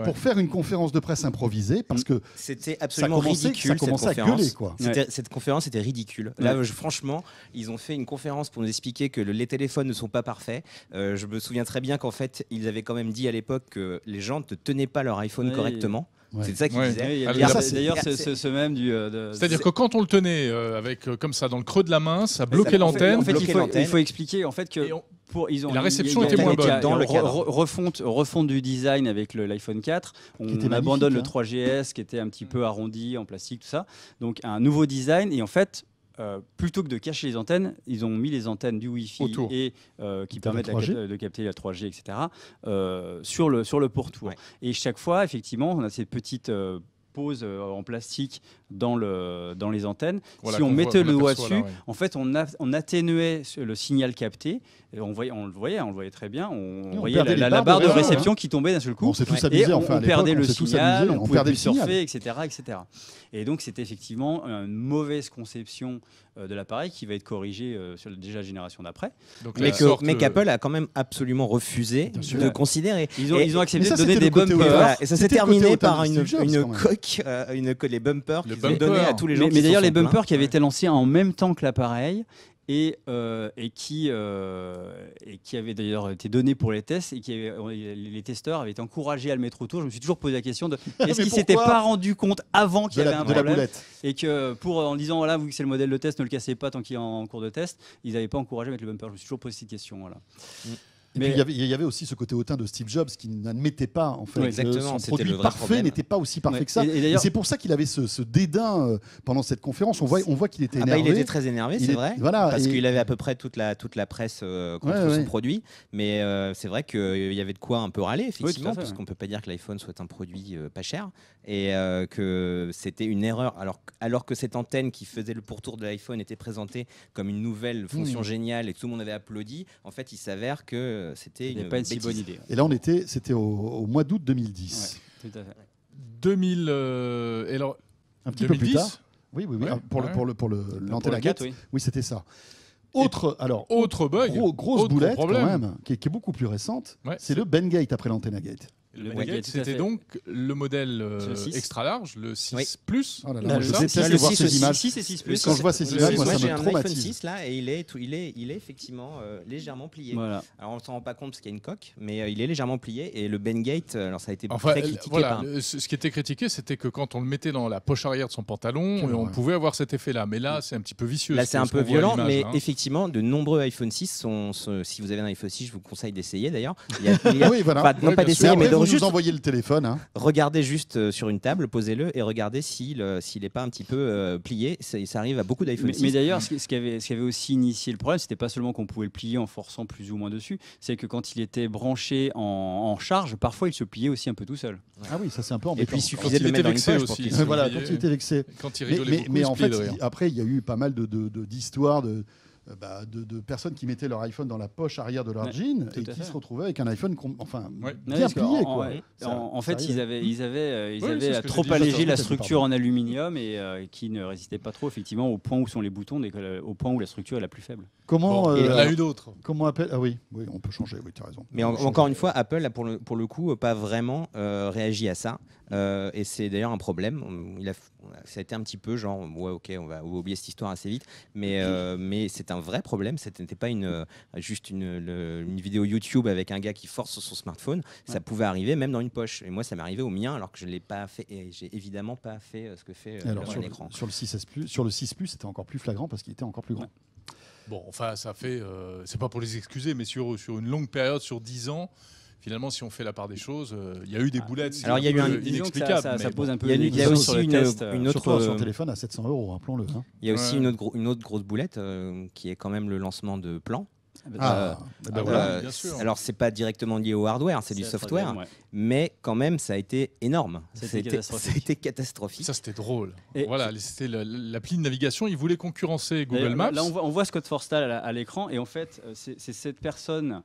pour faire une conférence de presse improvisée parce mm. que c'était absolument ridicule. cette conférence. à gueuler Cette conférence était ridicule. Là, franchement, ils ont fait une conférence pour nous expliquer que les téléphones ne sont pas parfaits. Euh, je me souviens très bien qu'en fait, ils avaient quand même dit à l'époque que les gens ne tenaient pas leur iPhone correctement. C'est ça qu'ils disaient. Ah d'ailleurs, c'est ce même du. Euh, C'est-à-dire que quand on le tenait euh, avec comme ça dans le creux de la main, ça bloquait l'antenne. fait, il, faut, expliquer en fait que. pour, ils ont, la réception était moins bonne. Dans le refonte, refonte du design avec l'iPhone 4, on, abandonne le 3GS hein. qui était un petit peu mm. arrondi en plastique, tout ça. Donc un nouveau design et en fait euh, plutôt que de cacher les antennes, ils ont mis les antennes du Wi-Fi et euh, qui permettent de capter la 3G, etc. Euh, sur le sur le pourtour. Et chaque fois, effectivement, on a ces petites pose euh, en plastique dans, le, dans les antennes. si on, mettait le doigt dessus, en fait, on, on atténuait le signal capté. on, voyait, on le voyait, hein, on le voyait très bien. On, voyait la, barre de réception hein. qui tombait d'un seul coup. On on, perdait le signal, on, pouvait perdait plus surfer, etc., etc. Et donc, c'est effectivement une mauvaise conception euh, de l'appareil qui va être corrigé euh, sur déjà la génération d'après. Mais, que, qu'Apple euh, a quand même absolument refusé de considérer. Ils ont, accepté de donner des bumpers. et ça s'est terminé par une, une coque, les bumpers qu'ils ont donné à tous les gens. Mais, mais d'ailleurs, les bumpers qui avaient été lancés en même temps que l'appareil et, euh, euh, et, qui, avait d'ailleurs été donné pour les tests et qui les testeurs avaient été encouragés à le mettre autour. Je me suis toujours posé la question de ah, est-ce qu'ils s'étaient pas rendu compte avant qu'il y avait un problème et que pour en disant voilà vous que c'est le modèle de test ne le cassez pas tant qu'il est en, cours de test, ils n'avaient pas encouragé à mettre le bumper. Je me suis toujours posé cette question voilà. Mm il y avait aussi ce côté hautain de Steve Jobs qui n'admettait pas en fait euh, son produit parfait n'était pas aussi parfait que ça. Et, c'est pour ça qu'il avait ce, dédain euh, pendant cette conférence. On voit, on voit qu'il était ah bah, énervé. Ah il était très énervé, c'est vrai. Voilà, parce qu'il avait à peu près toute la, toute la presse euh, contre son produit. Mais c'est vrai qu'il y avait de quoi un peu râler effectivement, parce qu'on peut pas dire que l'iPhone soit un produit pas cher et que c'était une erreur. Alors, alors que cette antenne qui faisait le pourtour de l'iPhone était présentée comme une nouvelle mmh. fonction géniale et que tout le monde avait applaudi, en fait, il s'avère que c'était une, pas une si bonne idée. Et là, on était, c'était au, mois d'août 2010. tout à fait. 2000. Euh, et alors, un petit peu plus tard. Oui, oui, oui. Ah, pour, Le, pour le pour le oui. oui c'était ça. Autre, alors, autre bug, gros, grosse boulette quand même, qui est, beaucoup plus récente, c'est le Bengate après l'antenne gate. Le, c'était donc le modèle euh, extra large, le 6 plus. Ah je voir 6 Quand je vois ces images, moi, J'ai un 6 là et il est, il est, il est effectivement euh, légèrement plié. Alors on s'en rend pas compte parce qu'il y a une coque, mais euh, il est légèrement plié et le Bengate, alors ça a été critiqué. ce qui était critiqué, c'était que quand on le mettait dans la poche arrière de son pantalon, on pouvait avoir cet effet-là. Mais là, c'est un petit peu vicieux. Là, c'est un peu violent, mais hein. effectivement, de nombreux iPhone 6 sont. Si vous avez un iPhone 6, je vous conseille d'essayer d'ailleurs. Non pas d'essayer, mais de vous le téléphone. Hein. Regardez juste euh, sur une table, posez-le et regardez s'il n'est pas un petit peu euh, plié. Ça, arrive à beaucoup d'iPhone. Mais, mais d'ailleurs, ce, qui avait, aussi initié le problème, c'était pas seulement qu'on pouvait le plier en forçant plus ou moins dessus, c'est que quand il était branché en, charge, parfois il se pliait aussi un peu tout seul. Ah oui, ça c'est un peu embêtant. Et puis il suffisait de le mettre dans aussi. voilà, quand il était vexé. Quand il rigolait mais, en fait, après, il y a eu pas mal d'histoires de, de euh, bah, de, personnes qui mettaient leur iPhone dans la poche arrière de leur jean et qui se retrouvaient avec un iPhone enfin bien plié. En, quoi. en, fait, ils avaient, ils avaient, euh, ils trop allégé la structure en aluminium et euh, qui ne résistait pas trop effectivement au point où sont les boutons, au point où la structure est la plus faible. Comment il y en a eu d'autres. Comment Ah oui, oui, on peut changer. Oui, tu as raison. Mais encore une fois, Apple n'a pour le pour le coup pas vraiment réagi à ça et c'est d'ailleurs un problème. Il a ça a été un petit peu genre, ouais, ok, on va, oublier cette histoire assez vite, mais, euh, c'est un vrai problème. Ce n'était pas une, euh, juste une, vidéo YouTube avec un gars qui force sur son smartphone. Ça pouvait arriver même dans une poche. Et moi, ça m'est arrivé au mien, alors que je ne l'ai pas fait et j'ai évidemment pas fait euh, ce que fait sur l'écran. Sur le 6 plus, sur le 6 plus, c'était encore plus flagrant parce qu'il était encore plus grand. Bon, enfin, ça fait, c'est pas pour les excuser, mais sur, sur une longue période, sur 10 ans, finalement, si on fait la part des choses, euh, il y a eu des ah, boulettes. Alors, il y a eu un inexplicable. Ça, pose un peu. Il y a, une, y a aussi euh, une, autre. Euh, téléphone à 700 euros, le hein. Il y a aussi une autre, une autre grosse boulette qui est quand même le lancement de plans. Ah, bah, ah, bah, ah bien sûr. Alors c'est pas directement lié au hardware, c'est du software, mais quand même ça a été énorme. Ça C'était été catastrophique. Ça c'était drôle. voilà, c'était l'appli de navigation. Ils voulaient concurrencer Google Maps. Là on voit, on voit Scott Forstall à l'écran et en fait c'est cette personne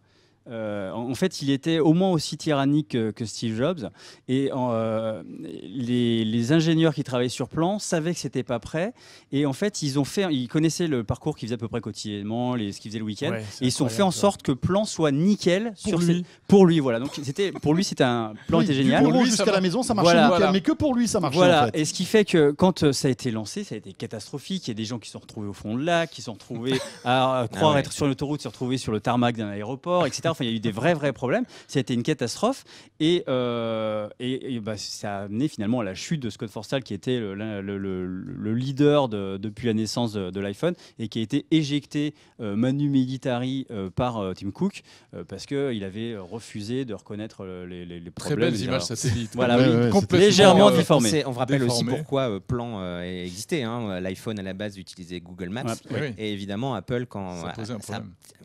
euh, en fait, il était au moins aussi tyrannique que, Steve Jobs. Et euh, les, ingénieurs qui travaillaient sur plan savaient que c'était pas prêt. Et en fait, ils ont fait, ils connaissaient le parcours qu'ils faisaient à peu près quotidiennement, les, ce qu'ils faisaient le week-end. et ils ont fait en sorte que plan soit nickel pour sur lui. pour lui, voilà. Donc c'était pour lui, c'était un plan était génial. Pour lui, jusqu'à la maison, ça marchait nickel, mais que pour lui, ça marchait. Voilà. En fait. Et ce qui fait que quand euh, ça a été lancé, ça a été catastrophique. Il y a des gens qui se sont retrouvés au fond de lac, qui se sont retrouvés à ah croire être sur l'autoroute, se retrouver sur le tarmac d'un aéroport, etc il y a eu des vrais, vrais problèmes. c'était une catastrophe. Et, euh, et, bah, ça a amené finalement à la chute de Scott Forstall, qui était le, leader depuis la naissance de, l'iPhone et qui a été éjecté euh, manu militari euh, par Tim Cook parce qu'il avait refusé de reconnaître les, problèmes. Très belles images satellites. légèrement déformées. On, vous rappelle aussi pourquoi Plan existait. Hein. L'iPhone, à la base, utilisait Google Maps. et évidemment, Apple, quand ça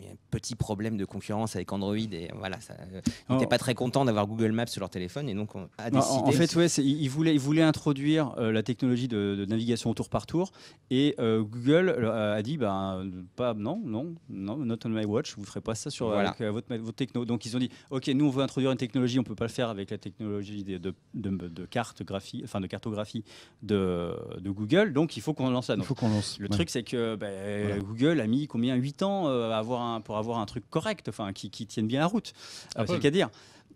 y a un petit problème de concurrence avec Android, et voilà, euh, ils n'étaient pas très contents d'avoir Google Maps sur leur téléphone et donc on a décidé. En, fait, ouais, ils voulaient, introduire euh, la technologie de, navigation tour par tour et euh, Google a dit ben, pas non, non, non, not on my watch, vous ne ferez pas ça sur votre, techno. Donc ils ont dit ok, nous on veut introduire une technologie, on ne peut pas le faire avec la technologie de, de, de cartographie, enfin de cartographie de, Google, donc il faut qu'on lance ça. il faut qu'on lance. Le truc c'est que ben, Google a mis combien 8 ans avoir pour avoir un truc correct, enfin qui tiennent bien la route. Ah bah, c'est qu'à dire.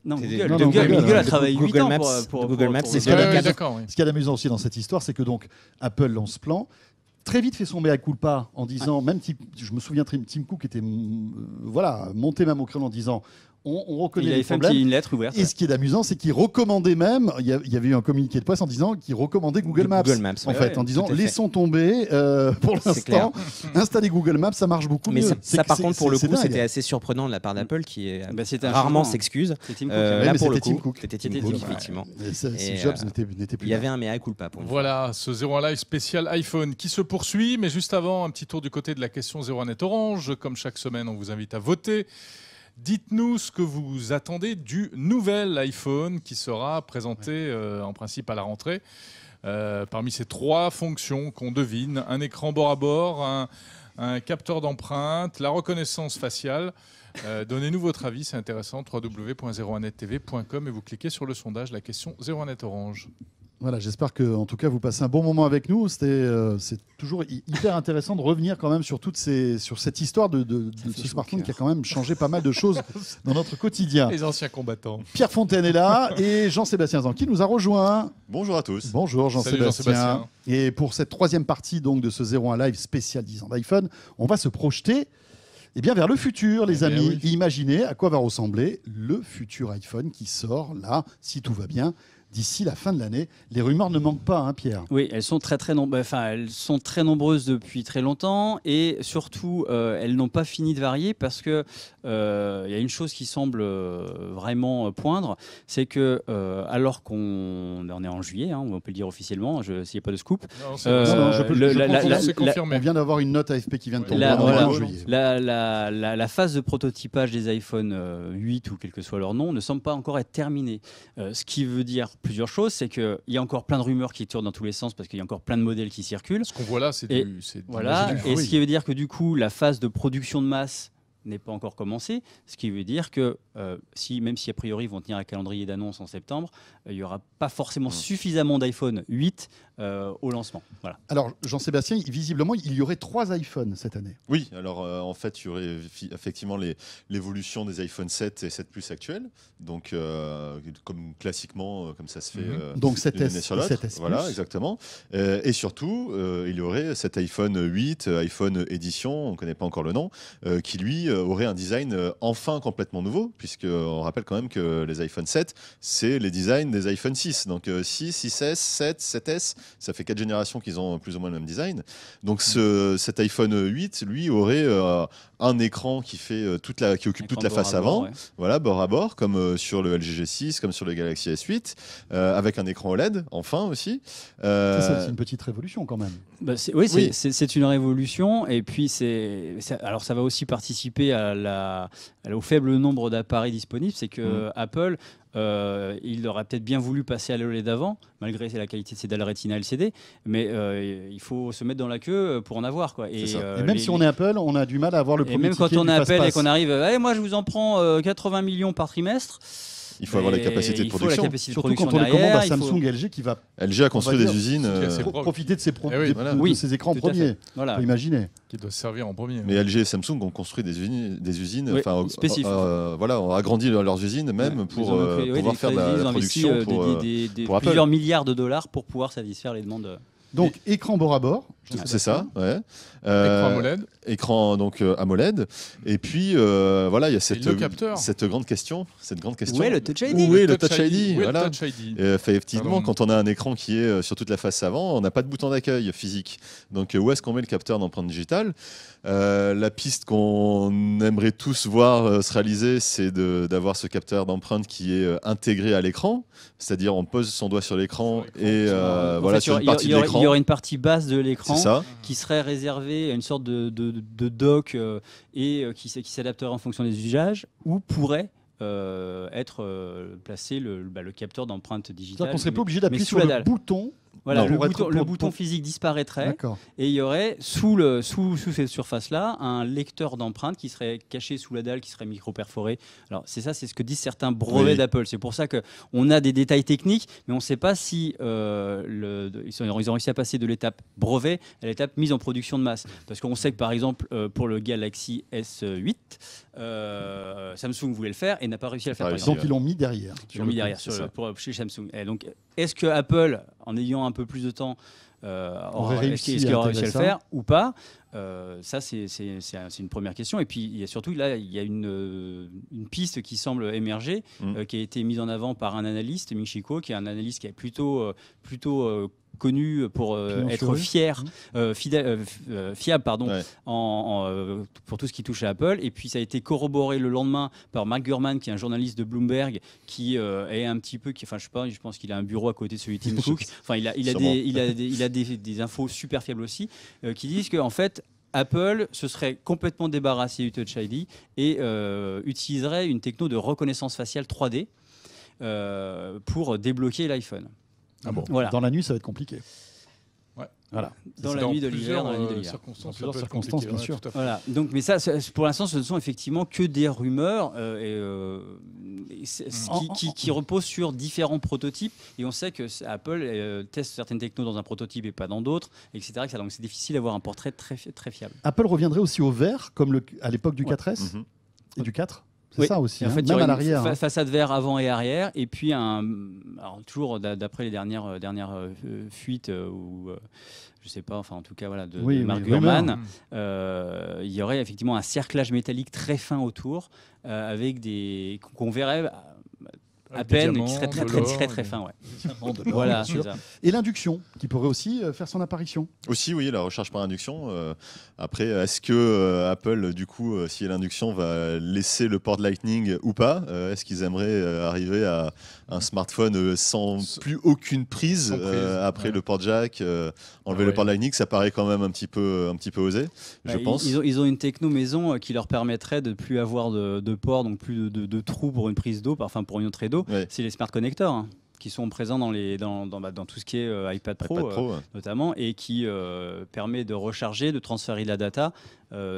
Non, Google, Google, Google, a hein. travaillé 8 ans pour, Google Maps. Ce qu'il y a d'amusant aussi dans cette histoire, c'est que donc Apple lance plan très vite fait son mea culpa en disant, même si je me souviens Tim Cook était mm, voilà, monté même au créneau en disant on, reconnaît il les problèmes. Une lettre ouverte. Et ce qui est amusant, c'est qu'il recommandait même, il y, avait eu un communiqué de presse en disant qu'il recommandait Google Maps. Google Maps, en fait, en disant laissons tomber euh, pour l'instant. Installer Google Maps, ça marche beaucoup Mais mieux. Ça, ça par contre, pour le coup, c'était assez surprenant de la part mm. d'Apple qui est, euh, bah, rarement s'excuse. Même euh, pour c'était Tim Cook, effectivement. Jobs n'était plus. Il y avait un mea culpa pour Voilà, ce 01 Live spécial iPhone qui se poursuit. Mais juste avant, un petit tour du côté de la question 01 Net Orange. Comme chaque semaine, on vous invite à voter. Dites-nous ce que vous attendez du nouvel iPhone qui sera présenté euh, en principe à la rentrée. Euh, parmi ces trois fonctions qu'on devine, un écran bord à bord, un, capteur d'empreinte, la reconnaissance faciale. Euh, donnez-nous votre avis, c'est intéressant. www.01nettv.com et vous cliquez sur le sondage, la question 01net Orange. Voilà, j'espère que, en tout cas, vous passez un bon moment avec nous. C'était, euh, c'est toujours hyper intéressant de revenir quand même sur toutes ces, sur cette histoire de, ce smartphone qui a quand même changé pas mal de choses dans notre quotidien. Les anciens combattants. Pierre Fontaine est là et Jean-Sébastien Zanqui nous a rejoint. Bonjour à tous. Bonjour Jean-Sébastien. et pour cette troisième partie donc de ce 01 live spécial 10 d'iPhone, on va se projeter. Eh bien, vers le futur, les eh amis. Imaginez à quoi va ressembler le futur iPhone qui sort là, si tout va bien, d'ici la fin de l'année. Les rumeurs ne manquent pas, hein, Pierre. Oui, elles sont très, très, nombreuses. depuis très longtemps et surtout, euh, elles n'ont pas fini de varier parce qu'il euh, y a une chose qui semble euh, vraiment euh, poindre, c'est que alors qu'on en est en juillet, hein, on peut le dire officiellement, je n'y pas de scoop, on vient d'avoir une note AFP qui vient de tomber en juillet. la, phase de prototypage des iPhone 8 ou quel que soit leur nom ne semble pas encore être terminée. ce qui veut dire plusieurs choses. C'est qu'il y a encore plein de rumeurs qui tournent dans tous les sens parce qu'il y a encore plein de modèles qui circulent. Ce qu'on voit là, c'est du, Voilà, et ce qui veut dire que du coup, la phase de production de masse n'est pas encore commencée, ce qui veut dire que euh, si, même si a priori ils vont tenir un calendrier d'annonce en septembre, euh, il n'y aura pas forcément mmh. suffisamment d'iPhone 8 euh, au lancement. Voilà. Alors, Jean-Sébastien, visiblement, il y aurait trois iPhones cette année. Oui, alors euh, en fait, il y aurait effectivement l'évolution des iPhone 7 et 7 Plus actuels, donc euh, comme classiquement, comme ça se fait. Mhm. donc 7S, 7S Voilà, exactement. et surtout, il y aurait cet iPhone 8, iPhone édition, on ne connaît pas encore le nom, qui lui aurait un design enfin complètement nouveau, puisque on rappelle quand même que les iPhone 7, c'est les designs des iPhone 6. Donc 6, 6S, 7, 7S, ça fait quatre générations qu'ils ont plus ou moins le même design. Donc mm. cet iPhone 8, lui, aurait euh, un écran qui fait euh, toute la, qui occupe toute la face avant, bord, voilà, bord à bord, comme euh, sur le LG G6, comme sur le Galaxy S8, avec un écran OLED, enfin aussi. c'est une petite révolution quand même. Bah, oui, c'est une révolution. Et puis, c'est alors ça va aussi participer à la, au faible nombre d'appareils disponibles. C'est que mmh. Apple, euh, il aurait peut-être bien voulu passer à l'OLED d'avant, malgré la qualité de ses dalles Retina LCD, mais euh, il faut se mettre dans la queue pour en avoir. Quoi. Et, euh, et même si on est Apple, on a du mal à avoir le premier Et même quand on est Apple et qu'on arrive, eh, moi je vous en prends 80 millions par trimestre. Il faut avoir les capacités de production. La capacité de Surtout production quand on les commande à Samsung et LG qui va. LG a construit des usines. Euh, pour profiter de ses, eh écrans en premier. Voilà. Faut imaginer. Qui doit servir en premier. Mais LG et Samsung ont construit des usines, des usines euh, spécifiques. Euh, voilà, ont agrandi leurs usines même pour pouvoir faire de la, production. pour, plusieurs milliards de dollars pour pouvoir satisfaire les demandes. Donc, écran bord à bord. C'est ça, ouais. Euh, écran AMOLED. donc euh, AMOLED. Et puis euh, voilà, il y a cette, cette grande question, cette grande question. Où est le Touch ID Où est le Touch ID, effectivement, quand on a un écran qui est sur toute la face avant, on n'a pas de bouton d'accueil physique. Donc où est-ce qu'on met le capteur d'empreinte digitale La piste qu'on aimerait tous voir se réaliser, c'est d'avoir ce capteur d'empreinte qui est intégré à l'écran, c'est-à-dire on pose son doigt sur l'écran et voilà sur une partie de l'écran. Il y aurait une partie basse de l'écran qui serait réservée à une sorte de, doc euh, et euh, qui, qui s'adapterait en fonction des usages, ou pourrait euh, être placé bah, le, capteur d'empreinte digitale. On serait pas obligé d'appuyer sur le bouton le, bouton, physique disparaîtrait et il y aurait sous, le, sous, sous cette surface-là un lecteur d'empreintes qui serait caché sous la dalle, qui serait micro-perforé. Alors c'est ça, c'est ce que disent certains brevets d'Apple. C'est pour ça qu'on a des détails techniques, mais on ne sait pas si euh, le, ils, ont réussi à passer de l'étape brevet à l'étape mise en production de masse. Parce qu'on sait que par exemple euh, pour le Galaxy S8, euh, Samsung voulait le faire et n'a pas réussi à le faire. donc ils l'ont mis derrière. Ils l'ont mis derrière chez Samsung. Et donc est-ce que Apple, en ayant un peu plus de temps, euh, aura, réussi, à le faire ou pas euh, ça, c'est, une première question. Et puis, il y a surtout, là, il y a une, euh, piste qui semble émerger, mm. euh, qui a été mise en avant par un analyste, Michiko, qui est un analyste qui est plutôt, plutôt connu pour euh, être fier, mmh. euh, fidèle, euh, fiable pardon, pour tout ce qui touche à Apple. Et puis ça a été corroboré le lendemain par Mark Gurman, qui est un journaliste de Bloomberg, qui est un petit peu, qui, enfin je sais pas, je pense qu'il a un bureau à côté de celui de Tim Enfin il a, a, des, il a, des, infos super fiables aussi, qui disent qu'en fait Apple se serait complètement débarrassé du Touch ID et utiliserait une techno de reconnaissance faciale 3D pour débloquer l'iPhone. Ah dans la nuit, ça va être compliqué. Voilà. Dans la, nuit de l'hiver, dans la nuit de euh, l'hiver. Dans plusieurs circonstances, bien sûr. voilà. Donc, mais ça, pour l'instant, ce ne sont effectivement que des rumeurs euh, euh, qui, reposent sur différents prototypes. Et on sait que Apple teste certaines technos dans un prototype et pas dans d'autres, etc., Donc, c'est difficile d'avoir un portrait très, très fiable. Apple reviendrait aussi au vert, comme à l'époque du 4S mhm. et du 4 c'est ça aussi. En hein, fait, Même à l'arrière. Hein. façade vert avant et arrière. Et puis, un, toujours d'après les dernières, euh, dernières euh, fuites, euh, ou je sais pas, enfin en tout cas, voilà, de, Mark mmh. il y aurait effectivement un cerclage métallique très fin autour, avec des qu'on verrait à peine, qui serait très, très, très, très, fin. voilà, Et l'induction, qui pourrait aussi euh, faire son apparition. Aussi, oui, la recherche par induction. Euh, après, est-ce que euh, Apple, du coup, si l'induction va laisser le port de Lightning ou pas Est-ce qu'ils aimeraient arriver à un smartphone sans plus aucune prise, après le port jack, enlever le port Lightning Ça paraît quand même un petit peu, un petit peu osé, je bah, pense. Ils ont, une techno maison qui leur permettrait de plus avoir de, port, donc plus de, trous pour une prise d'eau, enfin pour une entrée d'eau c'est les smart connectors. Hein, qui sont présents dans, les, dans, bah, tout ce qui est euh, iPad Pro, euh, notamment, et qui euh, permet de recharger, de transférer la data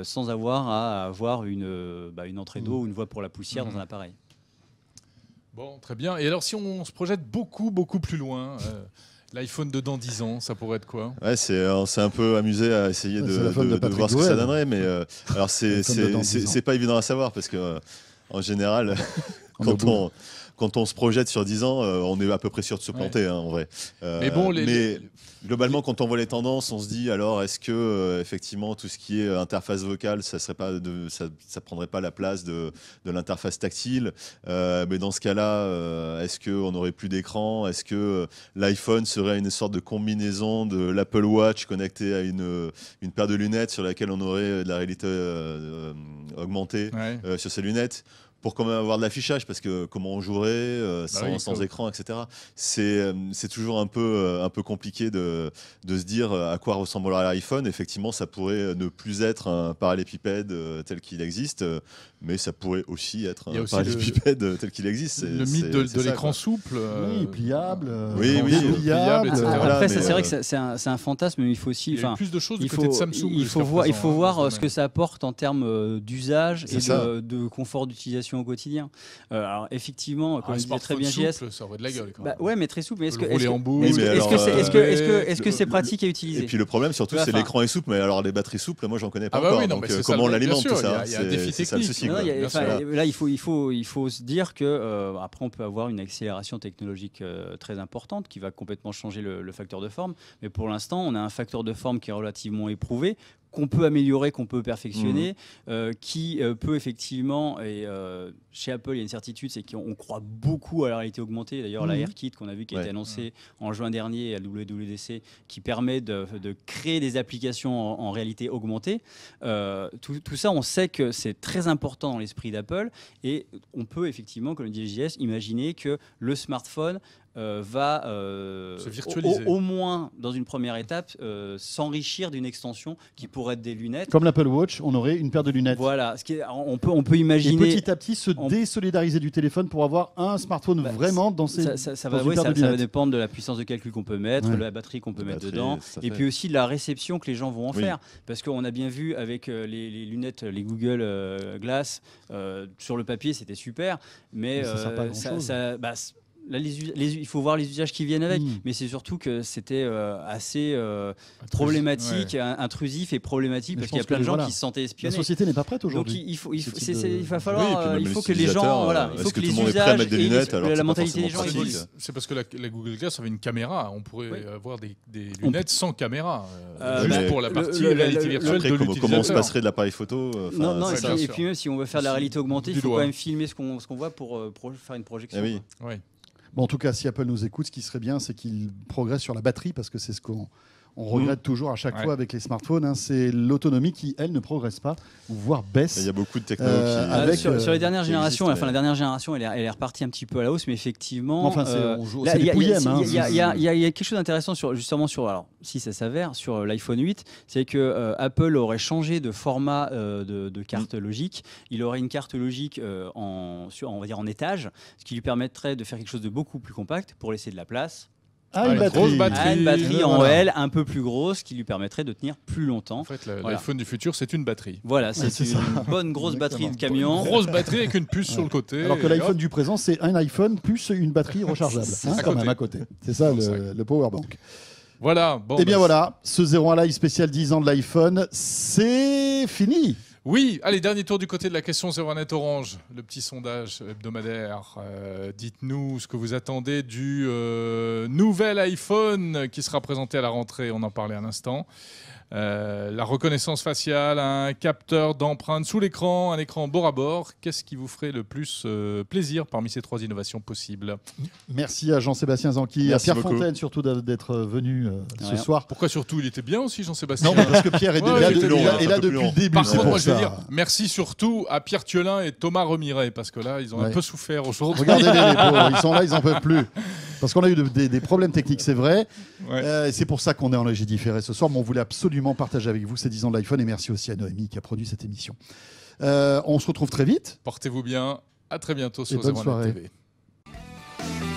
sans avoir à avoir une, bah, entrée d'eau mm. ou une voie pour la poussière dans mm-hmm. un appareil. Bon, très bien. Et alors si on se projette beaucoup, beaucoup plus loin L'iPhone de dans 10 ans, ça pourrait être quoi c'est on s'est un peu amusé à essayer de, voir ce que ça donnerait, mais alors c'est pas évident à savoir parce que en général quand on, quand on se projette sur 10 ans, euh, on est à peu près sûr de se planter, hein, en vrai. Euh, mais bon, mais globalement, quand on voit les tendances, on se dit alors, est-ce que euh, effectivement tout ce qui est interface vocale, ça serait pas de, ça, prendrait pas la place de, l'interface tactile Mais dans ce cas-là, est-ce qu'on n'aurait plus d'écran Est-ce que l'iPhone serait une sorte de combinaison de l'Apple Watch connecté à une, paire de lunettes sur laquelle on aurait de la réalité augmentée sur ces lunettes pour quand même avoir de l'affichage, parce que comment on jouerait euh, bah sans, écran, etc. Euh, c'est toujours un peu, euh, un peu compliqué de, de se dire à quoi ressemblerait l'iPhone. Effectivement, ça pourrait ne plus être un parallépipède tel qu'il existe, mais ça pourrait aussi être un parallélépipède tel qu'il existe. Le mythe de, l'écran souple. pliable. Oui, pliable. Après, c'est vrai euh, que c'est un, fantasme, mais il faut aussi. Il y a plus de choses du côté de Samsung. Il faut, voir, il faut hein, voir ce euh, que ça apporte en termes euh, d'usage et de, confort d'utilisation au quotidien. alors, effectivement, ah, comme ah, disait très bien JS. ça aurait de la gueule. Quand bah ouais, mais très souple. Est-ce que est-ce que c'est pratique à utiliser Et puis le problème, surtout, c'est l'écran est souple, mais alors les batteries souples, moi, ah j'en connais pas bah encore. Comment on l'alimente tout ça C'est un défi technique là, il faut, il, faut, il faut se dire que euh, après, on peut avoir une accélération technologique euh, très importante qui va complètement changer le facteur de forme. Mais pour l'instant, on a un facteur de forme qui est relativement éprouvé, qu'on peut améliorer, qu'on peut perfectionner, mhm. euh, qui euh, peut effectivement, et euh, chez Apple, il y a une certitude, c'est qu'on croit beaucoup à la réalité augmentée. D'ailleurs, la mhm. AirKit qu'on a vu qui a été annoncée en juin dernier à WWDC, qui permet de, créer des applications en, réalité augmentée. Tout, tout, ça, on sait que c'est très important dans l'esprit d'Apple et on peut effectivement, comme le dit JS, imaginer que le smartphone euh, va euh, au, moins dans une première étape euh, s'enrichir d'une extension qui pourrait être des lunettes. Comme l'Apple Watch, on aurait une paire de lunettes. Voilà, ce qui on peut on peut imaginer Et petit à petit se désolidariser du téléphone pour avoir un smartphone bah, vraiment dans ses ça, ça, va, ça va, dépendre de la puissance de calcul qu'on peut mettre, de la batterie qu'on peut mettre dedans, et puis aussi de la réception que les gens vont en faire, parce qu'on a bien vu avec les, lunettes, les Google Glass sur le papier c'était super, mais, ça, sert bah, Là, il faut voir les usages qui viennent avec, hmm. mais c'est surtout que c'était euh, assez euh, problématique, intrusif et problématique parce qu'il y a plein de gens qui se sentaient espionnés. La société n'est pas prête aujourd'hui. Donc il, faut, il, faut, gens... il va falloir, euh, il faut que les gens, voilà, il faut que, mettre les usages lunettes, la mentalité des gens C'est parce que la, Google Glass avait une caméra, on pourrait avoir des, lunettes sans caméra, juste bah, pour la partie réalité virtuelle de Comment on se passerait de l'appareil photo Non, non, et puis même si on veut faire de la réalité augmentée, il faut quand même filmer ce qu'on voit pour faire une projection. Eh oui en tout cas, si Apple nous écoute, ce qui serait bien, c'est qu'il progresse sur la batterie, parce que c'est ce qu'on on regrette mmh. toujours à chaque fois avec les smartphones, hein, c'est l'autonomie qui, elle, ne progresse pas, voire baisse. Il y a beaucoup de technologies. Euh, sur, les dernières euh, générations, enfin, la dernière génération, elle est, elle repartie un petit peu à la hausse, mais effectivement. Enfin, euh, Il y, y, y, a quelque chose d'intéressant justement sur, alors, si ça s'avère, sur l'iPhone 8, c'est que Apple aurait changé de format de, carte mmh. logique. Il aurait une carte logique en, sur, on va dire en étage, ce qui lui permettrait de faire quelque chose de beaucoup plus compact pour laisser de la place ah, ah, une, batterie. Grosse batterie. une ah, batterie en L un peu plus grosse qui lui permettrait de tenir plus longtemps. En fait, l'iPhone du futur, c'est une batterie. Voilà, c'est une bonne grosse batterie de camion. Une grosse batterie avec une puce sur le côté. Alors que l'iPhone du présent, c'est un iPhone plus une batterie rechargeable. Hein, quand côté. à côté. C'est ça le, powerbank power bank. Voilà. Bon, Et eh bien bah, voilà, ce 01 Live spécial 10 ans de l'iPhone, c'est fini. Oui, allez, dernier tour du côté de la question 01net Orange, le petit sondage hebdomadaire. Euh, dites-nous ce que vous attendez du euh, nouvel iPhone qui sera présenté à la rentrée, on en parlait à instant. Euh, la reconnaissance faciale, un capteur d'empreintes sous l'écran, un écran bord à bord. Qu'est-ce qui vous ferait le plus euh, plaisir parmi ces trois innovations possibles Merci à Jean-Sébastien Zanqui, à Pierre Fontaine surtout d'être euh, venu ce soir. Pourquoi surtout Il était bien aussi Jean-Sébastien. Non, parce que Pierre est, là, là depuis le début. Par contre, moi merci surtout à Pierre Thiolin et Thomas Remiret parce que là, ils ont un peu souffert aujourd'hui. Regardez les, les ils sont là, ils n'en peuvent plus. Parce qu'on a eu des, problèmes techniques, c'est vrai. Euh, c'est pour ça qu'on est en léger différé ce soir, mais on voulait absolument partager avec vous ces 10 ans de l'iPhone et merci aussi à Noémie qui a produit cette émission. Euh, on se retrouve très vite. Portez-vous bien. À très bientôt sur et TV.